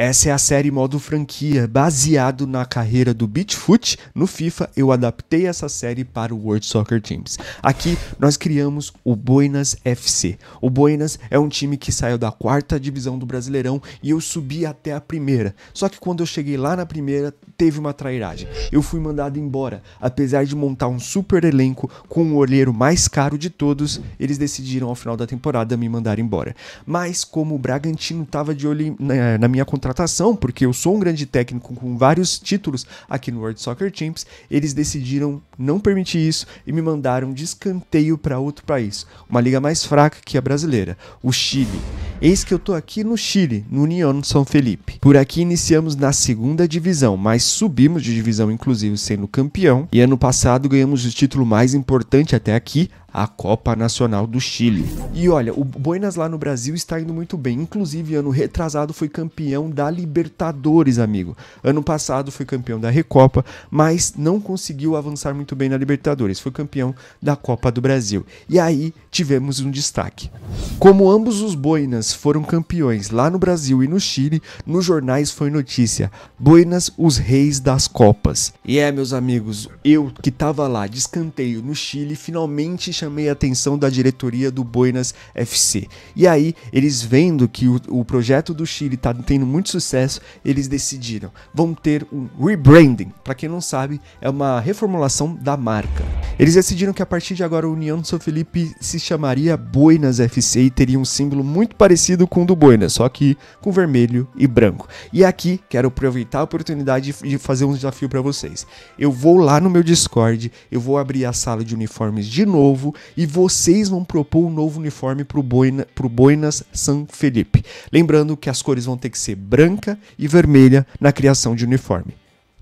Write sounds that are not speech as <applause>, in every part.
Essa é a série modo franquia, baseado na carreira do Bitfoot No FIFA, eu adaptei essa série para o World Soccer Teams. Aqui, nós criamos o Boinas FC. O Boinas é um time que saiu da quarta divisão do Brasileirão e eu subi até a primeira. Só que quando eu cheguei lá na primeira, teve uma trairagem. Eu fui mandado embora. Apesar de montar um super elenco com o um olheiro mais caro de todos, eles decidiram ao final da temporada me mandar embora. Mas como o Bragantino estava de olho na minha contratação, contratação, porque eu sou um grande técnico com vários títulos aqui no World Soccer Champs, eles decidiram não permitir isso e me mandaram de escanteio para outro país, uma liga mais fraca que a brasileira, o Chile. Eis que eu tô aqui no Chile, no União São Felipe. Por aqui iniciamos na segunda divisão, mas subimos de divisão inclusive sendo campeão, e ano passado ganhamos o título mais importante até aqui, a Copa Nacional do Chile. E olha, o Buenas lá no Brasil está indo muito bem. Inclusive, ano retrasado foi campeão da Libertadores, amigo. Ano passado foi campeão da Recopa, mas não conseguiu avançar muito bem na Libertadores. Foi campeão da Copa do Brasil. E aí tivemos um destaque. Como ambos os Boinas foram campeões lá no Brasil e no Chile, nos jornais foi notícia: Boinas os reis das Copas. E é, meus amigos, eu que tava lá de escanteio no Chile, finalmente chamei chamei a atenção da diretoria do Boinas FC. E aí, eles vendo que o, o projeto do Chile está tendo muito sucesso, eles decidiram, vão ter um rebranding. Para quem não sabe, é uma reformulação da marca. Eles decidiram que a partir de agora a União do São Felipe se chamaria Boinas FC e teria um símbolo muito parecido com o do Boinas, só que com vermelho e branco. E é aqui quero aproveitar a oportunidade de fazer um desafio para vocês. Eu vou lá no meu Discord, eu vou abrir a sala de uniformes de novo novo e vocês vão propor um novo uniforme para o Boina, pro Boinas San Felipe. Lembrando que as cores vão ter que ser branca e vermelha na criação de uniforme.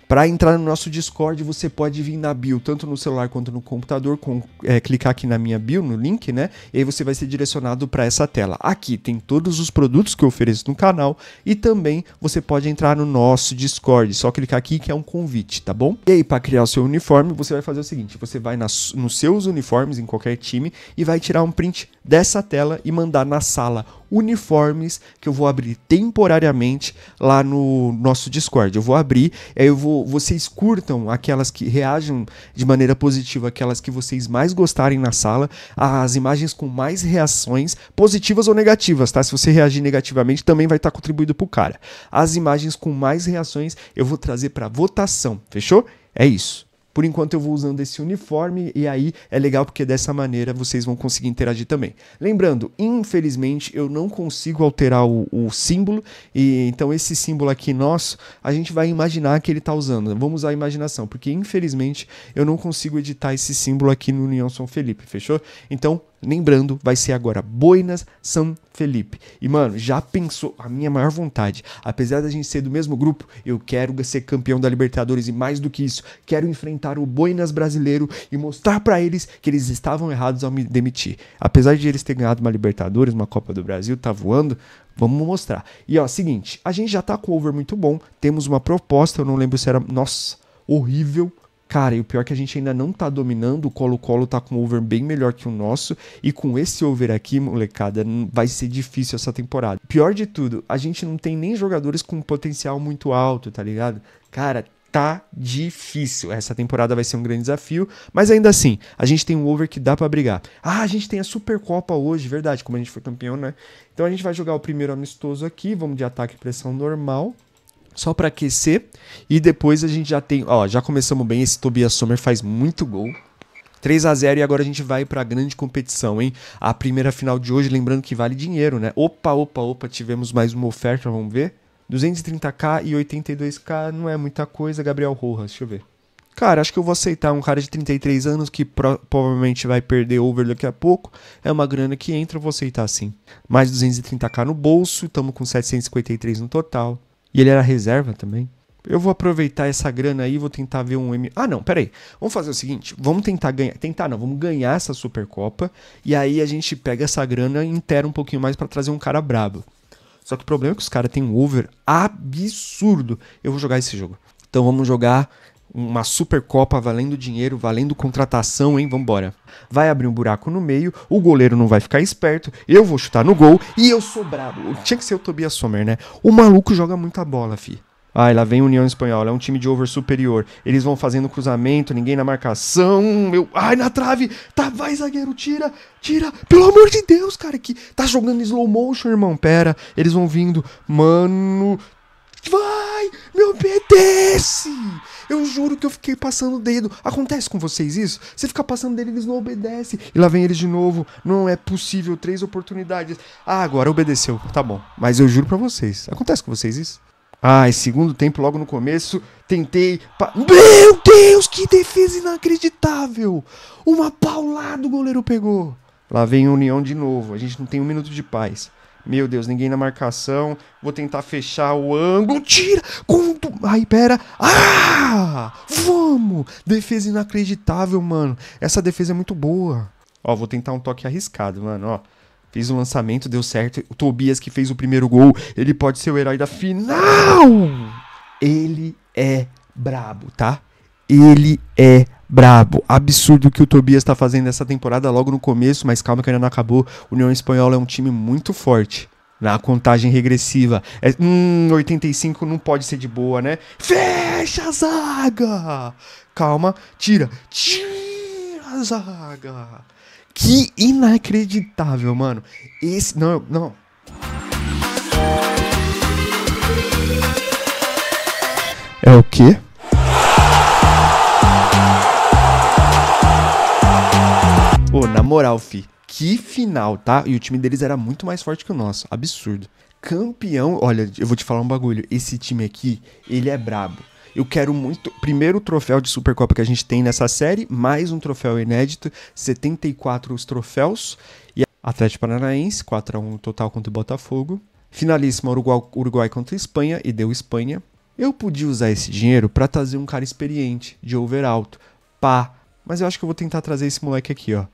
Para entrar no nosso Discord, você pode vir na bio, tanto no celular quanto no computador, com, é, clicar aqui na minha bio, no link, né? E aí você vai ser direcionado para essa tela. Aqui tem todos os produtos que eu ofereço no canal e também você pode entrar no nosso Discord. Só clicar aqui que é um convite, tá bom? E aí, para criar o seu uniforme, você vai fazer o seguinte: você vai nas, nos seus uniformes em qualquer time e vai tirar um print dessa tela e mandar na sala uniformes que eu vou abrir temporariamente lá no nosso Discord. Eu vou abrir, aí eu vou, vocês curtam aquelas que reagem de maneira positiva, aquelas que vocês mais gostarem na sala, as imagens com mais reações, positivas ou negativas, tá? Se você reagir negativamente, também vai estar tá para pro cara. As imagens com mais reações eu vou trazer para votação, fechou? É isso. Por enquanto eu vou usando esse uniforme e aí é legal porque dessa maneira vocês vão conseguir interagir também. Lembrando, infelizmente eu não consigo alterar o, o símbolo e então esse símbolo aqui nosso a gente vai imaginar que ele está usando. Vamos usar a imaginação porque infelizmente eu não consigo editar esse símbolo aqui no União São Felipe, fechou? Então lembrando, vai ser agora Boinas São Felipe. E mano, já pensou a minha maior vontade, apesar da gente ser do mesmo grupo, eu quero ser campeão da Libertadores e mais do que isso, quero enfrentar o Boinas brasileiro e mostrar para eles que eles estavam errados ao me demitir. Apesar de eles terem ganhado uma Libertadores, uma Copa do Brasil, tá voando, Vamos mostrar. E ó, seguinte, a gente já tá com o over muito bom, temos uma proposta, eu não lembro se era, nossa, horrível Cara, e o pior é que a gente ainda não tá dominando, o Colo-Colo tá com um over bem melhor que o nosso, e com esse over aqui, molecada, vai ser difícil essa temporada. Pior de tudo, a gente não tem nem jogadores com potencial muito alto, tá ligado? Cara, tá difícil. Essa temporada vai ser um grande desafio, mas ainda assim, a gente tem um over que dá para brigar. Ah, a gente tem a Supercopa hoje, verdade, como a gente foi campeão, né? Então a gente vai jogar o primeiro amistoso aqui, vamos de ataque e pressão normal só para aquecer. E depois a gente já tem, ó, já começamos bem. Esse Tobias Sommer faz muito gol. 3 a 0 e agora a gente vai para a grande competição, hein? A primeira final de hoje, lembrando que vale dinheiro, né? Opa, opa, opa, tivemos mais uma oferta, vamos ver. 230k e 82k não é muita coisa, Gabriel Rojas, deixa eu ver. Cara, acho que eu vou aceitar um cara de 33 anos que pro provavelmente vai perder over daqui a pouco. É uma grana que entra, eu vou aceitar sim. Mais 230k no bolso, estamos com 753 no total. E ele era reserva também. Eu vou aproveitar essa grana aí, vou tentar ver um M. Ah, não, peraí. Vamos fazer o seguinte: vamos tentar ganhar. Tentar não, vamos ganhar essa Supercopa. E aí a gente pega essa grana e intera um pouquinho mais para trazer um cara brabo. Só que o problema é que os caras têm um over absurdo. Eu vou jogar esse jogo. Então vamos jogar uma Supercopa valendo dinheiro, valendo contratação, hein? Vambora. Vai abrir um buraco no meio, o goleiro não vai ficar esperto, eu vou chutar no gol e eu sou brabo. Tinha que ser o Tobias Sommer, né? O maluco joga muita bola, fi. Ai, lá vem União Espanhola, é um time de over superior. Eles vão fazendo cruzamento, ninguém na marcação. Meu, ai, na trave. Tá, vai zagueiro, tira, tira. Pelo amor de Deus, cara, que tá jogando slow motion, irmão. Pera, eles vão vindo. Mano, Vai, me obedece! Eu juro que eu fiquei passando o dedo. Acontece com vocês isso? Você fica passando o eles não obedecem. E lá vem eles de novo. Não é possível, três oportunidades. Ah, agora obedeceu. Tá bom. Mas eu juro para vocês. Acontece com vocês isso? Ai, ah, segundo tempo, logo no começo, tentei. Pa... Meu Deus, que defesa inacreditável! Uma paulada o goleiro pegou. Lá vem a união de novo. A gente não tem um minuto de paz. Meu Deus, ninguém na marcação. Vou tentar fechar o ângulo. Tira! Conto! Ai, pera. Ah! Vamos! Defesa inacreditável, mano. Essa defesa é muito boa. Ó, vou tentar um toque arriscado, mano, ó. Fez o um lançamento, deu certo. O Tobias que fez o primeiro gol, ele pode ser o herói da final! Ele é brabo, tá? Ele é brabo, absurdo que o Tobias está fazendo essa temporada logo no começo, mas calma que ainda não acabou. União Espanhola é um time muito forte. Na contagem regressiva. É, hum, 85 não pode ser de boa, né? Fecha a zaga! Calma, tira. Tira a zaga! Que inacreditável, mano. Esse. Não, não. É o quê? na moral, fi. Que final, tá? E o time deles era muito mais forte que o nosso. Absurdo. Campeão. Olha, eu vou te falar um bagulho. Esse time aqui, ele é brabo. Eu quero muito. Primeiro troféu de Supercopa que a gente tem nessa série, mais um troféu inédito, 74 os troféus. E Atlético Paranaense, 4 a 1 total contra o Botafogo. Finalíssima Uruguai, Uruguai contra a Espanha e deu Espanha. Eu podia usar esse dinheiro para trazer um cara experiente, de over alto. Pá. Mas eu acho que eu vou tentar trazer esse moleque aqui, ó.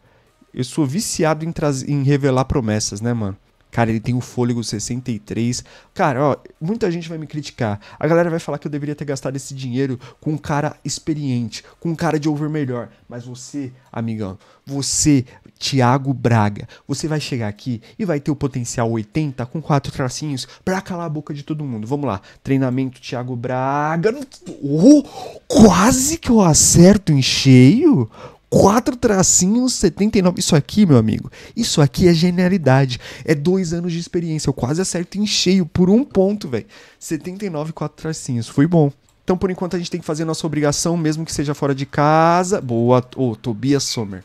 Eu sou viciado em, em revelar promessas, né, mano? Cara, ele tem o um fôlego 63. Cara, ó, muita gente vai me criticar. A galera vai falar que eu deveria ter gastado esse dinheiro com um cara experiente, com um cara de over melhor. Mas você, amigão, você, Thiago Braga, você vai chegar aqui e vai ter o potencial 80 com quatro tracinhos pra calar a boca de todo mundo. Vamos lá. Treinamento Thiago Braga. Oh, quase que eu acerto em cheio quatro tracinhos, 79. Isso aqui, meu amigo, isso aqui é genialidade. É dois anos de experiência. Eu quase acerto em cheio por um ponto, velho. 79, quatro tracinhos. Foi bom. Então, por enquanto, a gente tem que fazer nossa obrigação, mesmo que seja fora de casa. Boa, ô, oh, Tobias Sommer.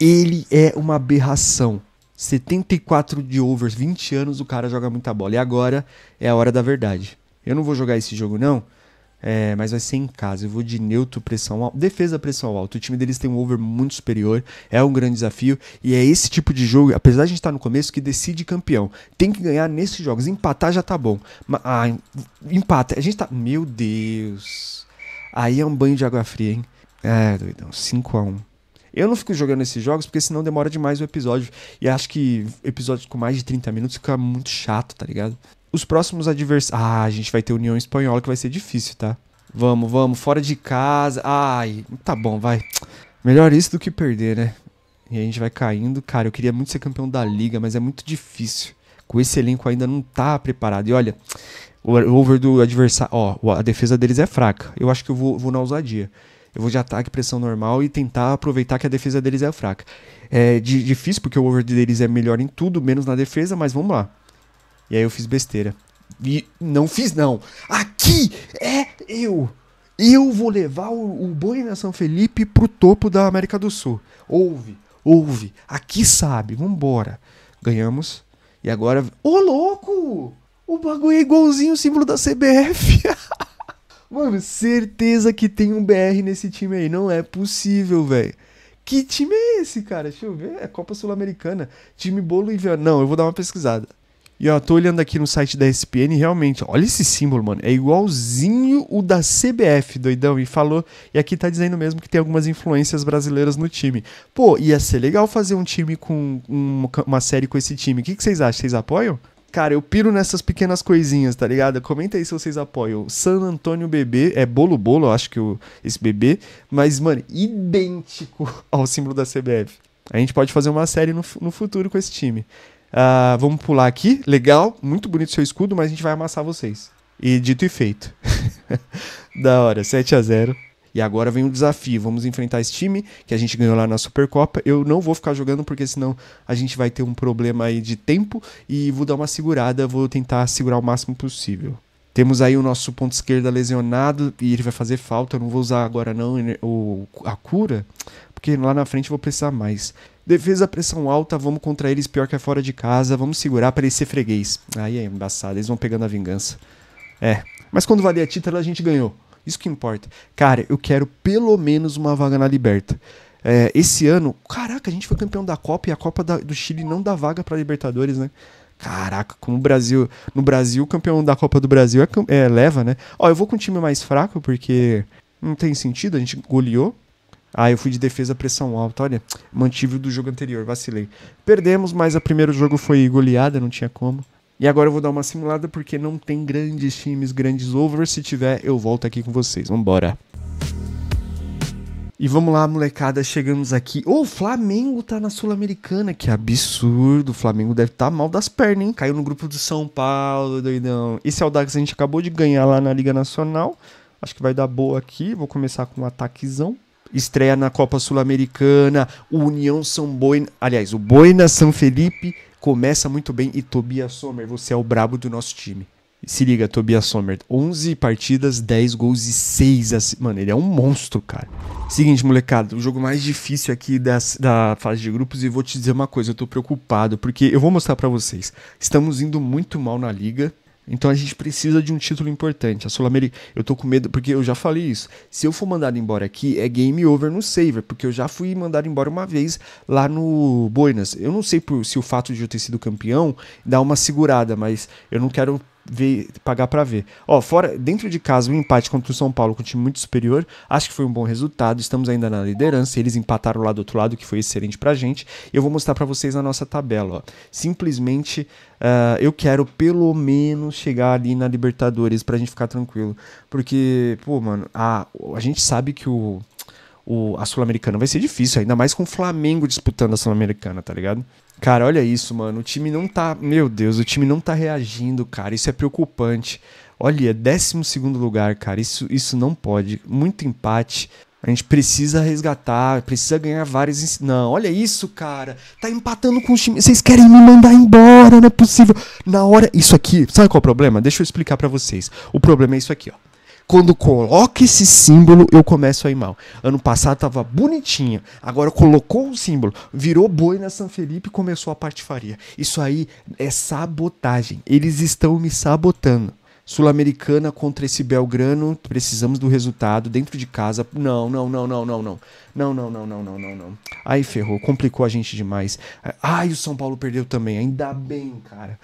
Ele é uma aberração. 74 de overs, 20 anos, o cara joga muita bola. E agora é a hora da verdade. Eu não vou jogar esse jogo, não, é, mas vai ser em casa. Eu vou de neutro, pressão alta. Defesa, pressão alta. O time deles tem um over muito superior. É um grande desafio. E é esse tipo de jogo, apesar de a gente estar tá no começo, que decide campeão. Tem que ganhar nesses jogos. Empatar já tá bom. Ah, empata. A gente tá. Meu Deus. Aí é um banho de água fria, hein? É, doidão. 5x1. Eu não fico jogando esses jogos porque senão demora demais o episódio. E acho que episódios com mais de 30 minutos fica muito chato, tá ligado? Os próximos adversários. Ah, a gente vai ter União Espanhola que vai ser difícil, tá? Vamos, vamos, fora de casa. Ai, tá bom, vai. Melhor isso do que perder, né? E a gente vai caindo. Cara, eu queria muito ser campeão da liga, mas é muito difícil. Com esse elenco ainda não tá preparado. E olha, o over do adversário. Ó, a defesa deles é fraca. Eu acho que eu vou, vou na ousadia. Eu vou de ataque, pressão normal e tentar aproveitar que a defesa deles é fraca. É difícil porque o over deles é melhor em tudo, menos na defesa, mas vamos lá. E aí eu fiz besteira. E não fiz, não. Aqui é eu. Eu vou levar o, o Boi na São Felipe pro topo da América do Sul. Ouve, ouve. Aqui sabe. Vambora. Ganhamos. E agora. Ô, louco! O bagulho é igualzinho o símbolo da CBF. <laughs> Mano, certeza que tem um BR nesse time aí. Não é possível, velho. Que time é esse, cara? Deixa eu ver. É Copa Sul-Americana. Time Boliviano. Não, eu vou dar uma pesquisada. E ó, tô olhando aqui no site da ESPN, realmente, olha esse símbolo, mano, é igualzinho o da CBF, doidão, e falou, e aqui tá dizendo mesmo que tem algumas influências brasileiras no time. Pô, ia ser legal fazer um time com um, uma série com esse time. O que, que vocês acham? Vocês apoiam? Cara, eu piro nessas pequenas coisinhas, tá ligado? Comenta aí se vocês apoiam. San Antônio Bebê, é bolo bolo, eu acho que o, esse bebê, mas, mano, idêntico <laughs> ao símbolo da CBF. A gente pode fazer uma série no, no futuro com esse time. Uh, vamos pular aqui. Legal, muito bonito seu escudo, mas a gente vai amassar vocês. E dito e feito. <laughs> da hora, 7 a 0 E agora vem o desafio. Vamos enfrentar esse time que a gente ganhou lá na Supercopa. Eu não vou ficar jogando porque senão a gente vai ter um problema aí de tempo. E vou dar uma segurada, vou tentar segurar o máximo possível. Temos aí o nosso ponto esquerdo lesionado e ele vai fazer falta. Eu não vou usar agora não a cura, porque lá na frente eu vou precisar mais. Defesa, pressão alta, vamos contra eles pior que é fora de casa, vamos segurar para eles ser freguês. Aí é embaçado, eles vão pegando a vingança. É, mas quando valia título a gente ganhou. Isso que importa. Cara, eu quero pelo menos uma vaga na Liberta. É, esse ano, caraca, a gente foi campeão da Copa e a Copa da, do Chile não dá vaga para Libertadores, né? Caraca, como o Brasil. No Brasil, o campeão da Copa do Brasil é, é leva, né? Ó, eu vou com um time mais fraco porque não tem sentido, a gente goleou. Ah, eu fui de defesa pressão alta. Olha, mantive o do jogo anterior, vacilei. Perdemos, mas o primeiro jogo foi goleada, não tinha como. E agora eu vou dar uma simulada porque não tem grandes times, grandes overs. Se tiver, eu volto aqui com vocês. Vambora. E vamos lá, molecada, chegamos aqui. oh, o Flamengo tá na Sul-Americana, que absurdo. O Flamengo deve estar tá mal das pernas, hein? Caiu no grupo do São Paulo, doidão. Esse é o Dax, a gente acabou de ganhar lá na Liga Nacional. Acho que vai dar boa aqui. Vou começar com um ataquezão estreia na Copa Sul-Americana, o União São Boina, aliás, o Boina São Felipe começa muito bem e Tobias Sommer, você é o brabo do nosso time. Se liga, Tobias Sommer, 11 partidas, 10 gols e 6 ass... Mano, ele é um monstro, cara. Seguinte, molecada, o jogo mais difícil aqui das, da fase de grupos e vou te dizer uma coisa, eu tô preocupado, porque eu vou mostrar para vocês. Estamos indo muito mal na liga, então a gente precisa de um título importante. A sul eu tô com medo, porque eu já falei isso. Se eu for mandado embora aqui, é game over no saver, porque eu já fui mandado embora uma vez lá no Boinas. Eu não sei por, se o fato de eu ter sido campeão dá uma segurada, mas eu não quero ver, pagar para ver. Ó, fora, dentro de casa, o um empate contra o São Paulo com um time muito superior, acho que foi um bom resultado. Estamos ainda na liderança, eles empataram lá do outro lado, que foi excelente pra gente. Eu vou mostrar para vocês a nossa tabela, ó. Simplesmente uh, eu quero pelo menos chegar ali na Libertadores pra gente ficar tranquilo, porque, pô, mano, a, a gente sabe que o o, a Sul-Americana vai ser difícil, ainda mais com o Flamengo disputando a Sul-Americana, tá ligado? Cara, olha isso, mano. O time não tá. Meu Deus, o time não tá reagindo, cara. Isso é preocupante. Olha, 12 lugar, cara. Isso, isso não pode. Muito empate. A gente precisa resgatar, precisa ganhar várias. Não, olha isso, cara. Tá empatando com o time. Vocês querem me mandar embora, não é possível. Na hora. Isso aqui. Sabe qual é o problema? Deixa eu explicar para vocês. O problema é isso aqui, ó. Quando coloca esse símbolo, eu começo a ir mal. Ano passado tava bonitinho, agora colocou um símbolo, virou boi na São Felipe e começou a patifaria. Isso aí é sabotagem. Eles estão me sabotando. Sul-Americana contra esse Belgrano, precisamos do resultado dentro de casa. Não, não, não, não, não, não. Não, não, não, não, não, não, não. Aí ferrou, complicou a gente demais. Ai, o São Paulo perdeu também. Ainda bem, cara.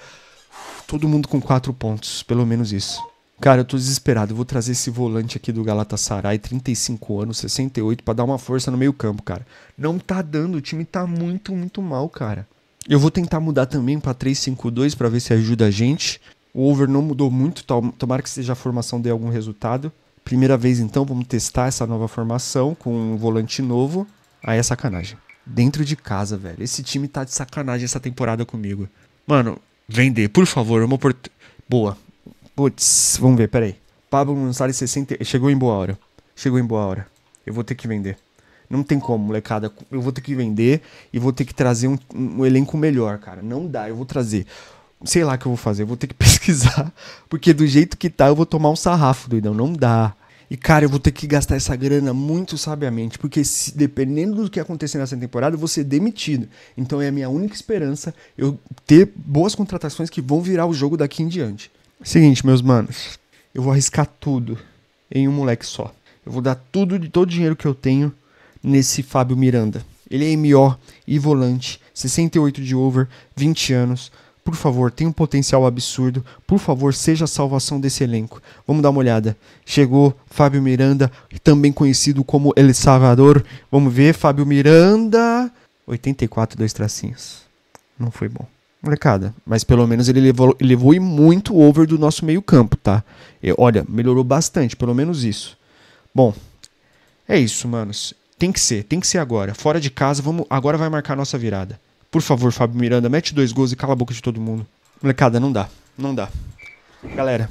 Todo mundo com quatro pontos, pelo menos isso. Cara, eu tô desesperado. Eu vou trazer esse volante aqui do Galatasaray, 35 anos, 68, para dar uma força no meio-campo, cara. Não tá dando, o time tá muito, muito mal, cara. Eu vou tentar mudar também para 3-5-2 para ver se ajuda a gente. O over não mudou muito, tomara que seja a formação dê algum resultado. Primeira vez então, vamos testar essa nova formação com um volante novo. Aí é sacanagem. Dentro de casa, velho. Esse time tá de sacanagem essa temporada comigo. Mano, vender, por favor, é uma oportunidade. Boa, Putz, vamos ver, peraí. Pablo Gonçalves 60. Chegou em boa hora. Chegou em boa hora. Eu vou ter que vender. Não tem como, molecada. Eu vou ter que vender e vou ter que trazer um, um, elenco melhor, cara. Não dá, eu vou trazer. Sei lá o que eu vou fazer, eu vou ter que <laughs> pesquisar. Porque do jeito que tá, eu vou tomar um sarrafo, doidão. Não dá. E, cara, eu vou ter que gastar essa grana muito sabiamente, porque se, dependendo do que acontecer nessa temporada, eu vou ser demitido. Então é a minha única esperança eu ter boas contratações que vão virar o jogo daqui em diante. Seguinte, meus manos. Eu vou arriscar tudo em um moleque só. Eu vou dar tudo de todo o dinheiro que eu tenho nesse Fábio Miranda. Ele é MO e volante, 68 de over, 20 anos. Por favor, tem um potencial absurdo. Por favor, seja a salvação desse elenco. Vamos dar uma olhada. Chegou Fábio Miranda, também conhecido como El Salvador. Vamos ver, Fábio Miranda. 84, dois tracinhos. Não foi bom molecada. Mas pelo menos ele levou, levou e muito over do nosso meio campo, tá? E, olha, melhorou bastante, pelo menos isso. Bom, é isso, manos. Tem que ser, tem que ser agora. Fora de casa, vamos agora vai marcar a nossa virada. Por favor, Fábio Miranda, mete dois gols e cala a boca de todo mundo. Molecada, não dá, não dá. Galera,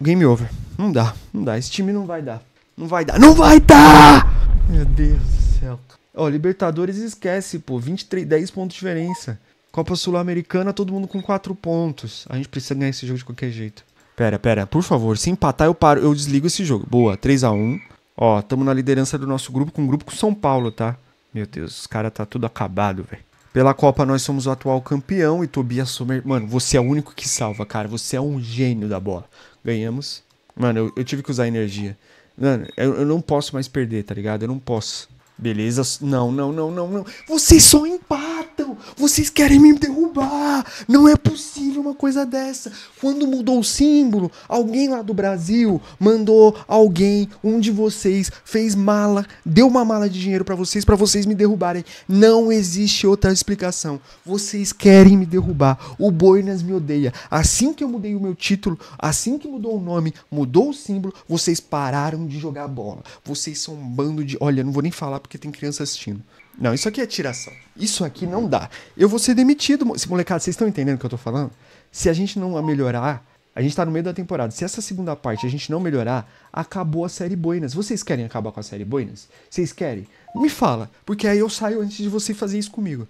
game over. Não dá, não dá. Esse time não vai dar. Não vai dar, não vai dar! Meu Deus do céu. Ó, Libertadores esquece, pô. 23, 10 pontos de diferença. Copa Sul-Americana, todo mundo com quatro pontos. A gente precisa ganhar esse jogo de qualquer jeito. Pera, pera, por favor, se empatar eu paro, eu desligo esse jogo. Boa, 3 a 1 Ó, tamo na liderança do nosso grupo, com o um grupo com São Paulo, tá? Meu Deus, os caras tá tudo acabado, velho. Pela Copa nós somos o atual campeão e Tobias Sommer... Mano, você é o único que salva, cara. Você é um gênio da bola. Ganhamos. Mano, eu, eu tive que usar energia. Mano, eu, eu não posso mais perder, tá ligado? Eu não posso. Beleza? Não, não, não, não, não. Vocês só empatam matam, então, vocês querem me derrubar. Não é possível uma coisa dessa. Quando mudou o símbolo, alguém lá do Brasil mandou alguém, um de vocês fez mala, deu uma mala de dinheiro para vocês para vocês me derrubarem. Não existe outra explicação. Vocês querem me derrubar. O Boinas me odeia. Assim que eu mudei o meu título, assim que mudou o nome, mudou o símbolo, vocês pararam de jogar bola. Vocês são um bando de, olha, não vou nem falar porque tem criança assistindo. Não, isso aqui é tiração. Isso aqui não dá. Eu vou ser demitido. Se, molecada, vocês estão entendendo o que eu tô falando? Se a gente não melhorar, a gente tá no meio da temporada. Se essa segunda parte a gente não melhorar, acabou a série Boinas. Vocês querem acabar com a série Boinas? Vocês querem? Me fala, porque aí eu saio antes de você fazer isso comigo.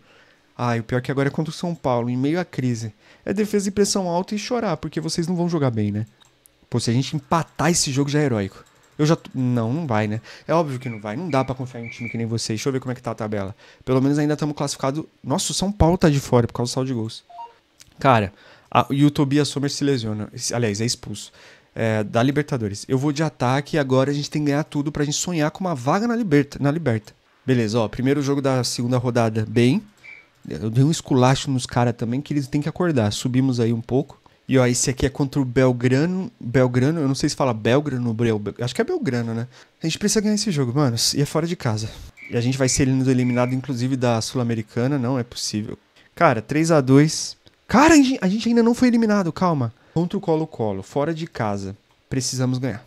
Ah, o pior é que agora é contra o São Paulo, em meio à crise. É defesa e pressão alta e chorar, porque vocês não vão jogar bem, né? Pô, se a gente empatar esse jogo já é heróico. Eu já. Não, não vai, né? É óbvio que não vai. Não dá para confiar em um time que nem vocês. Deixa eu ver como é que tá a tabela. Pelo menos ainda estamos classificados. Nossa, o São Paulo tá de fora por causa do saldo de gols. Cara, a, e o Tobias Sommer se lesiona. Aliás, é expulso. É, da Libertadores. Eu vou de ataque e agora a gente tem que ganhar tudo pra gente sonhar com uma vaga na Liberta. Na liberta. Beleza, ó. Primeiro jogo da segunda rodada, bem. Eu dei um esculacho nos caras também que eles têm que acordar. Subimos aí um pouco. E ó, esse aqui é contra o Belgrano. Belgrano, eu não sei se fala Belgrano ou Breu. Acho que é Belgrano, né? A gente precisa ganhar esse jogo, mano. E é fora de casa. E a gente vai ser eliminado, inclusive, da Sul-Americana. Não é possível. Cara, 3 a 2 Cara, a gente ainda não foi eliminado, calma. Contra o Colo-Colo, fora de casa. Precisamos ganhar.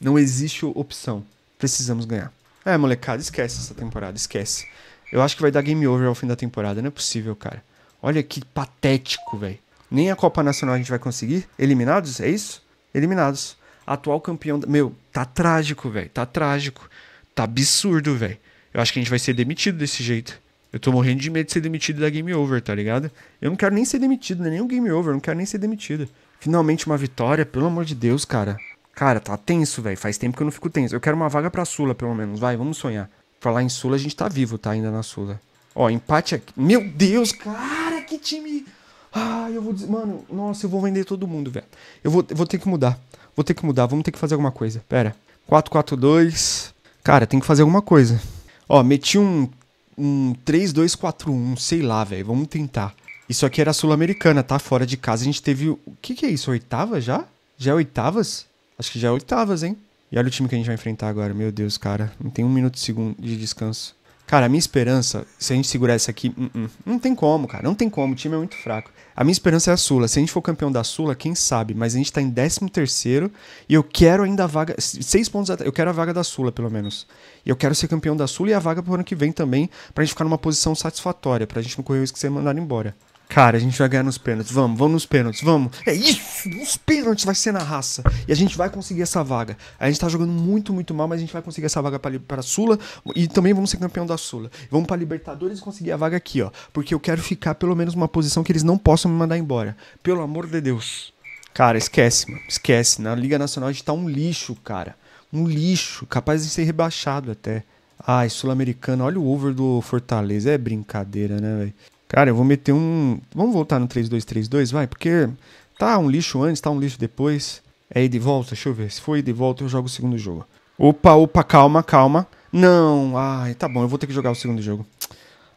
Não existe opção. Precisamos ganhar. É, molecada, esquece essa temporada, esquece. Eu acho que vai dar game over ao fim da temporada, não é possível, cara. Olha que patético, velho nem a Copa Nacional a gente vai conseguir. Eliminados, é isso? Eliminados. Atual campeão. Da... Meu, tá trágico, velho. Tá trágico. Tá absurdo, velho. Eu acho que a gente vai ser demitido desse jeito. Eu tô morrendo de medo de ser demitido da Game Over, tá ligado? Eu não quero nem ser demitido, é nem o Game Over, eu não quero nem ser demitido. Finalmente uma vitória, pelo amor de Deus, cara. Cara, tá tenso, velho. Faz tempo que eu não fico tenso. Eu quero uma vaga pra Sula, pelo menos. Vai, vamos sonhar. Falar em Sula, a gente tá vivo, tá? Ainda na Sula. Ó, empate aqui. Meu Deus, cara, que time. Ah, eu vou dizer, mano, nossa, eu vou vender todo mundo, velho. Eu vou, eu vou ter que mudar. Vou ter que mudar, vamos ter que fazer alguma coisa. Pera. 442. Cara, tem que fazer alguma coisa. Ó, meti um um 3241, sei lá, velho. Vamos tentar. Isso aqui era sul-americana, tá? Fora de casa a gente teve o que que é isso? Oitava já? Já é oitavas? Acho que já é oitavas, hein? E olha o time que a gente vai enfrentar agora. Meu Deus, cara. Não tem um minuto de segundo de descanso. Cara, a minha esperança, se a gente segurar isso aqui, uh -uh, não tem como, cara. Não tem como, o time é muito fraco. A minha esperança é a Sula. Se a gente for campeão da Sula, quem sabe? Mas a gente tá em 13 terceiro e eu quero ainda a vaga. Seis pontos atrás. Eu quero a vaga da Sula, pelo menos. E eu quero ser campeão da Sula e a vaga pro ano que vem também, pra gente ficar numa posição satisfatória, pra gente não correr o risco de ser mandado embora. Cara, a gente vai ganhar nos pênaltis. Vamos, vamos nos pênaltis, vamos. É isso! Nos pênaltis vai ser na raça. E a gente vai conseguir essa vaga. A gente tá jogando muito, muito mal, mas a gente vai conseguir essa vaga pra, pra Sula. E também vamos ser campeão da Sula. Vamos pra Libertadores e conseguir a vaga aqui, ó. Porque eu quero ficar pelo menos numa posição que eles não possam me mandar embora. Pelo amor de Deus. Cara, esquece, mano. Esquece. Na Liga Nacional a gente tá um lixo, cara. Um lixo. Capaz de ser rebaixado até. Ai, Sul-Americana. Olha o over do Fortaleza. É brincadeira, né, velho? Cara, eu vou meter um. Vamos voltar no 3-2-3-2, vai, porque tá um lixo antes, tá um lixo depois. É ir de volta? Deixa eu ver. Se for ir de volta, eu jogo o segundo jogo. Opa, opa, calma, calma. Não, ai, tá bom, eu vou ter que jogar o segundo jogo.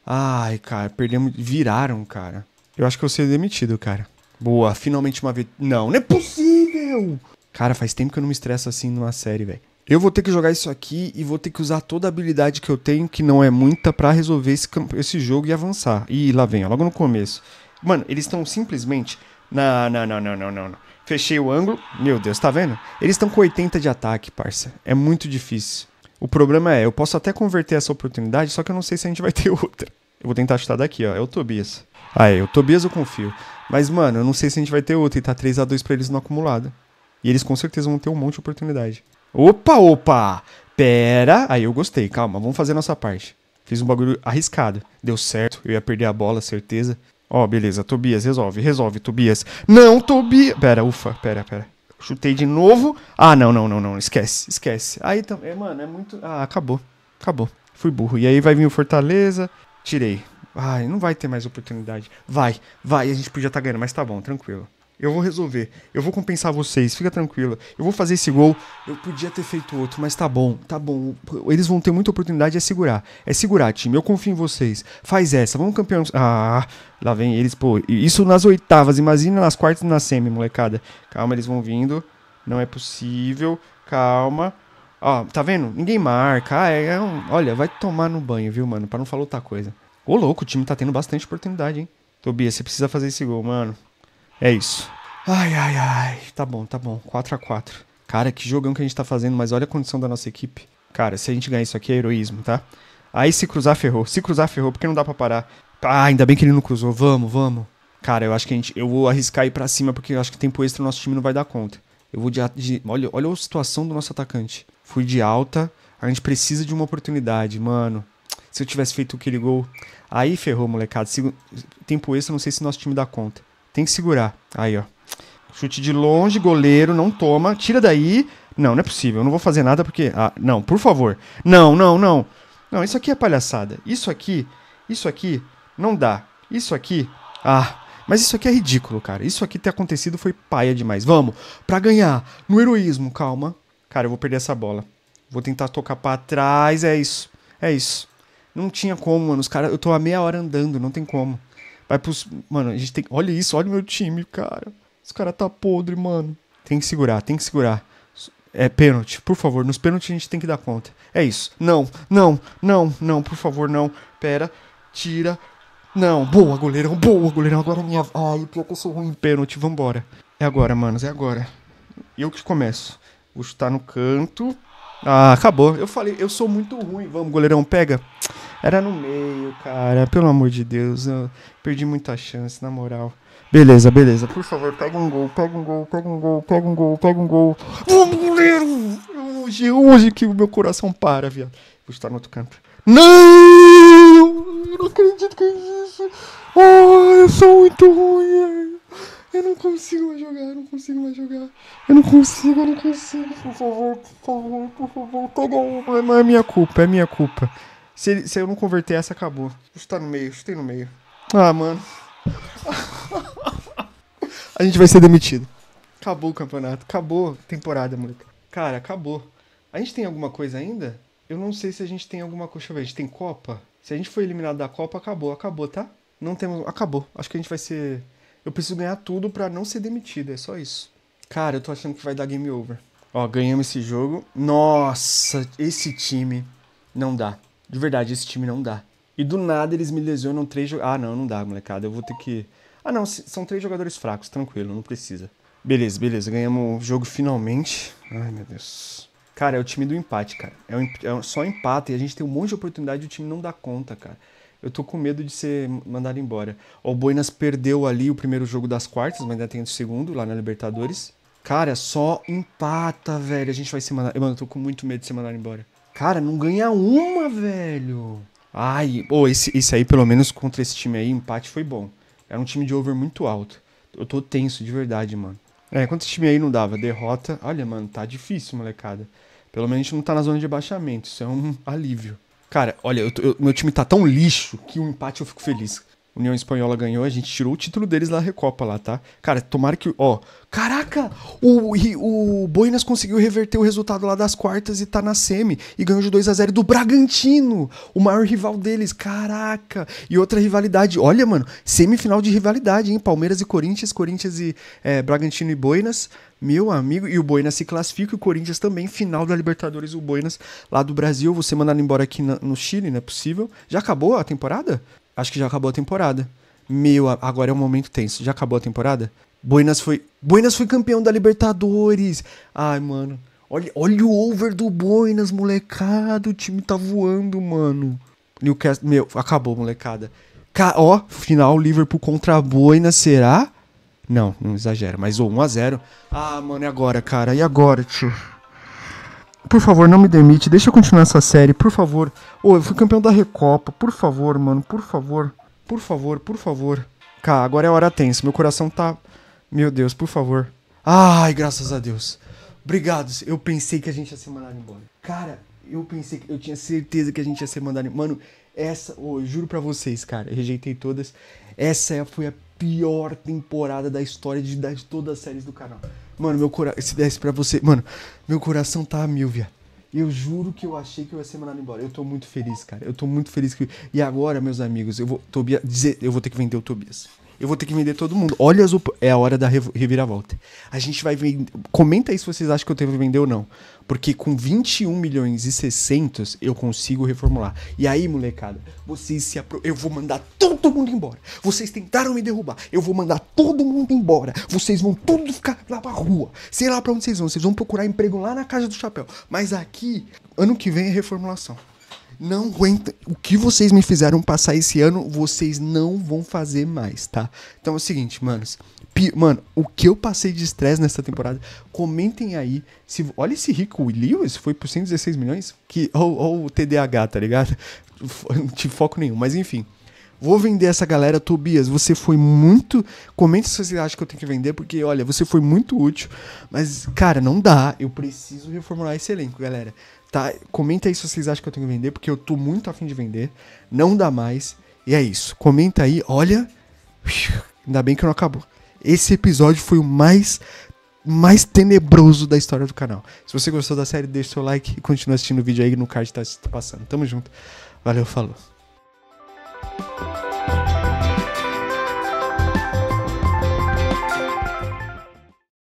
Ai, cara, perdemos. Viraram, cara. Eu acho que eu ser demitido, cara. Boa, finalmente uma vez. Não, não é possível! Cara, faz tempo que eu não me estresso assim numa série, velho eu vou ter que jogar isso aqui e vou ter que usar toda a habilidade que eu tenho, que não é muita, para resolver esse, esse jogo e avançar. E lá vem, ó, logo no começo. Mano, eles estão simplesmente. Não, não, não, não, não, não. Fechei o ângulo. Meu Deus, tá vendo? Eles estão com 80 de ataque, parça. É muito difícil. O problema é, eu posso até converter essa oportunidade, só que eu não sei se a gente vai ter <laughs> outra. Eu vou tentar chutar daqui, ó. É o Tobias. Ah, é. O Tobias eu confio. Mas, mano, eu não sei se a gente vai ter outra. E tá 3x2 pra eles no acumulado. E eles com certeza vão ter um monte de oportunidade. Opa, opa! Pera! Aí eu gostei, calma, vamos fazer nossa parte. Fiz um bagulho arriscado. Deu certo, eu ia perder a bola, certeza. Ó, oh, beleza, Tobias, resolve, resolve, Tobias. Não, Tobias! Pera, ufa, pera, pera. Chutei de novo. Ah, não, não, não, não, esquece, esquece. Aí também, então, é, mano, é muito. Ah, acabou, acabou. Fui burro. E aí vai vir o Fortaleza. Tirei. Ai, não vai ter mais oportunidade. Vai, vai, a gente podia estar tá ganhando, mas tá bom, tranquilo. Eu vou resolver. Eu vou compensar vocês. Fica tranquila. Eu vou fazer esse gol. Eu podia ter feito outro, mas tá bom, tá bom. Eles vão ter muita oportunidade. É segurar. É segurar, time. Eu confio em vocês. Faz essa. Vamos campeão. Ah, lá vem eles, pô. Isso nas oitavas. Imagina nas quartas e na semi, molecada. Calma, eles vão vindo. Não é possível. Calma. Ó, tá vendo? Ninguém marca. Ah, é, é um... Olha, vai tomar no banho, viu, mano? Pra não falar outra coisa. Ô, louco, o time tá tendo bastante oportunidade, hein? Tobias, você precisa fazer esse gol, mano. É isso. Ai, ai, ai. Tá bom, tá bom. 4 a 4 Cara, que jogão que a gente tá fazendo, mas olha a condição da nossa equipe. Cara, se a gente ganhar isso aqui é heroísmo, tá? Aí se cruzar ferrou. Se cruzar ferrou, porque não dá para parar. Ah, ainda bem que ele não cruzou. Vamos, vamos. Cara, eu acho que a gente. Eu vou arriscar ir pra cima, porque eu acho que tempo extra o nosso time não vai dar conta. Eu vou de. de olha, olha a situação do nosso atacante. Fui de alta. A gente precisa de uma oportunidade, mano. Se eu tivesse feito aquele gol. Aí ferrou, molecada. Se, tempo extra, não sei se nosso time dá conta. Tem que segurar. Aí, ó. Chute de longe, goleiro, não toma. Tira daí. Não, não é possível. Eu não vou fazer nada porque. Ah, não, por favor. Não, não, não. Não, isso aqui é palhaçada. Isso aqui. Isso aqui não dá. Isso aqui. Ah. Mas isso aqui é ridículo, cara. Isso aqui ter acontecido foi paia demais. Vamos, para ganhar, no heroísmo, calma. Cara, eu vou perder essa bola. Vou tentar tocar para trás, é isso. É isso. Não tinha como, mano. Os caras, eu tô a meia hora andando, não tem como. Vai pros. Mano, a gente tem. Olha isso, olha o meu time, cara. Os caras tá podre, mano. Tem que segurar, tem que segurar. É pênalti, por favor. Nos pênaltis a gente tem que dar conta. É isso. Não, não, não, não, por favor, não. Pera, tira. Não, boa, goleirão, boa, goleirão. Agora é minha. Ai, pior que eu sou ruim. Pênalti, vambora. É agora, manos, é agora. Eu que começo. Vou chutar tá no canto. Ah, acabou. Eu falei, eu sou muito ruim. Vamos, goleirão, pega. Era no meio, cara. Pelo amor de Deus. Eu perdi muita chance, na moral. Beleza, beleza. Por favor, pega um gol, pega um gol, pega um gol, pega um gol, pega um gol. Vamos, goleiro! Hoje, hoje que o meu coração para, viado. Vou estar no outro canto. Não! Eu não acredito que é isso. Oh, eu sou muito ruim. Eu não consigo mais jogar, eu não consigo mais jogar. Eu não consigo, eu não consigo. Por favor, por favor, por favor, cada um. É minha culpa, é minha culpa. Se, se eu não converter essa, acabou. Está no meio, chutei no meio. Ah, mano. <laughs> A gente vai ser demitido. Acabou o campeonato, acabou a temporada, moleque. Cara, acabou. A gente tem alguma coisa ainda? Eu não sei se a gente tem alguma coisa. Deixa eu ver, a gente tem Copa? Se a gente foi eliminado da Copa, acabou, acabou, tá? Não temos. Acabou. Acho que a gente vai ser eu preciso ganhar tudo para não ser demitido, é só isso. Cara, eu tô achando que vai dar game over. Ó, ganhamos esse jogo. Nossa, esse time não dá. De verdade, esse time não dá. E do nada eles me lesionam três jogadores. Ah, não, não dá, molecada. Eu vou ter que. Ah, não, são três jogadores fracos, tranquilo, não precisa. Beleza, beleza, ganhamos o jogo finalmente. Ai, meu Deus. Cara, é o time do empate, cara. É, um, é só empate e a gente tem um monte de oportunidade e o time não dá conta, cara. Eu tô com medo de ser mandado embora. O Boinas perdeu ali o primeiro jogo das quartas, mas ainda tem o segundo lá na Libertadores. Cara, só empata, velho. A gente vai ser mandado. Mano, eu tô com muito medo de ser mandado embora. Cara, não ganha uma, velho. Ai, pô, oh, esse, esse aí, pelo menos contra esse time aí, empate foi bom. Era um time de over muito alto. Eu tô tenso, de verdade, mano. É, quantos time aí não dava? Derrota. Olha, mano, tá difícil, molecada. Pelo menos a gente não tá na zona de abaixamento. Isso é um alívio. Cara, olha, eu, eu, meu time tá tão lixo que o empate eu fico feliz. União Espanhola ganhou, a gente tirou o título deles na Recopa lá, tá? Cara, tomara que. Ó, caraca! O, o Boinas conseguiu reverter o resultado lá das quartas e tá na semi. E ganhou de 2 a 0 do Bragantino, o maior rival deles. Caraca! E outra rivalidade. Olha, mano, semifinal de rivalidade, hein? Palmeiras e Corinthians, Corinthians e é, Bragantino e Boinas. Meu amigo, e o Boinas se classifica, e o Corinthians também, final da Libertadores, o Boinas lá do Brasil, você mandado embora aqui na, no Chile, não é possível. Já acabou a temporada? acho que já acabou a temporada. Meu, agora é um momento tenso. Já acabou a temporada? Buenas foi. Buenas foi campeão da Libertadores! Ai, mano. Olha, olha o over do Buenas, molecada. O time tá voando, mano. Newcastle. Meu, acabou, molecada. Ca... Ó, final Liverpool contra a Buenas, será? Não, não exagera, mas oh, 1x0. Ah, mano, e agora, cara? E agora, tio? Por favor, não me demite. Deixa eu continuar essa série, por favor. Ô, oh, eu fui campeão da Recopa. Por favor, mano. Por favor. Por favor, por favor. Cá, agora é hora tensa. Meu coração tá. Meu Deus, por favor. Ai, graças a Deus. Obrigado. Eu pensei que a gente ia ser mandado embora. Cara, eu pensei que. Eu tinha certeza que a gente ia ser mandado embora. Mano, essa. Oh, eu juro pra vocês, cara. Eu rejeitei todas. Essa é, foi a pior temporada da história de, de todas as séries do canal. Mano, meu coração. Se desse pra você. Mano, meu coração tá a mil, viado. Eu juro que eu achei que eu ia ser mandado embora. Eu tô muito feliz, cara. Eu tô muito feliz. Que... E agora, meus amigos, eu vou. Tobias. Dizer... Eu vou ter que vender o Tobias eu vou ter que vender todo mundo. Olha as é a hora da reviravolta. A gente vai vender. Comenta aí se vocês acham que eu tenho que vender ou não. Porque com 21 milhões e 600 eu consigo reformular. E aí, molecada, vocês se apro... eu vou mandar todo mundo embora. Vocês tentaram me derrubar. Eu vou mandar todo mundo embora. Vocês vão tudo ficar lá pra rua. Sei lá para onde vocês vão. Vocês vão procurar emprego lá na casa do chapéu. Mas aqui, ano que vem é reformulação. Não aguenta. O que vocês me fizeram passar esse ano, vocês não vão fazer mais, tá? Então é o seguinte, manos. Mano, o que eu passei de estresse nessa temporada? Comentem aí. Se, olha esse rico, o Lewis foi por 116 milhões. Que, ou, o TDAH, tá ligado? Não <laughs> tive foco nenhum, mas enfim. Vou vender essa galera. Tobias, você foi muito. Comente se você acha que eu tenho que vender, porque olha, você foi muito útil. Mas, cara, não dá. Eu preciso reformular esse elenco, galera tá? Comenta aí se vocês acham que eu tenho que vender, porque eu tô muito afim de vender. Não dá mais. E é isso. Comenta aí, olha. Ainda bem que não acabou. Esse episódio foi o mais mais tenebroso da história do canal. Se você gostou da série, deixa seu like e continue assistindo o vídeo aí no card que tá, tá passando. Tamo junto. Valeu, falou.